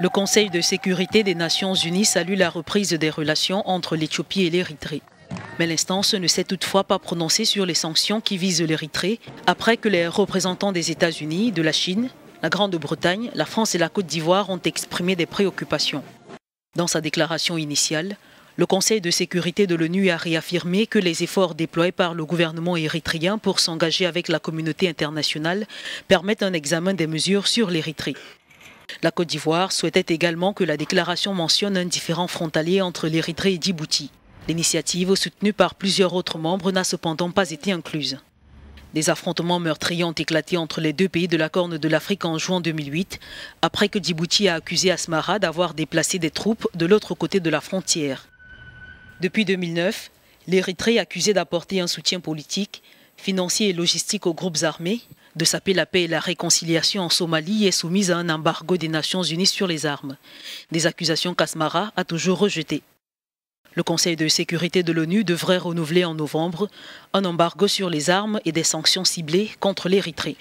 Le Conseil de sécurité des Nations Unies salue la reprise des relations entre l'Éthiopie et l'Érythrée. Mais l'instance ne s'est toutefois pas prononcée sur les sanctions qui visent l'Érythrée après que les représentants des États-Unis, de la Chine, la Grande-Bretagne, la France et la Côte d'Ivoire ont exprimé des préoccupations. Dans sa déclaration initiale, le Conseil de sécurité de l'ONU a réaffirmé que les efforts déployés par le gouvernement érythréen pour s'engager avec la communauté internationale permettent un examen des mesures sur l'Érythrée. La Côte d'Ivoire souhaitait également que la déclaration mentionne un différent frontalier entre l'Érythrée et Djibouti. L'initiative, soutenue par plusieurs autres membres, n'a cependant pas été incluse. Des affrontements meurtriers ont éclaté entre les deux pays de la Corne de l'Afrique en juin 2008, après que Djibouti a accusé Asmara d'avoir déplacé des troupes de l'autre côté de la frontière. Depuis 2009, l'Érythrée, accusée d'apporter un soutien politique, financier et logistique aux groupes armés, de saper la paix et la réconciliation en Somalie est soumise à un embargo des Nations Unies sur les armes. Des accusations qu'Asmara a toujours rejetées. Le Conseil de sécurité de l'ONU devrait renouveler en novembre un embargo sur les armes et des sanctions ciblées contre l'Érythrée.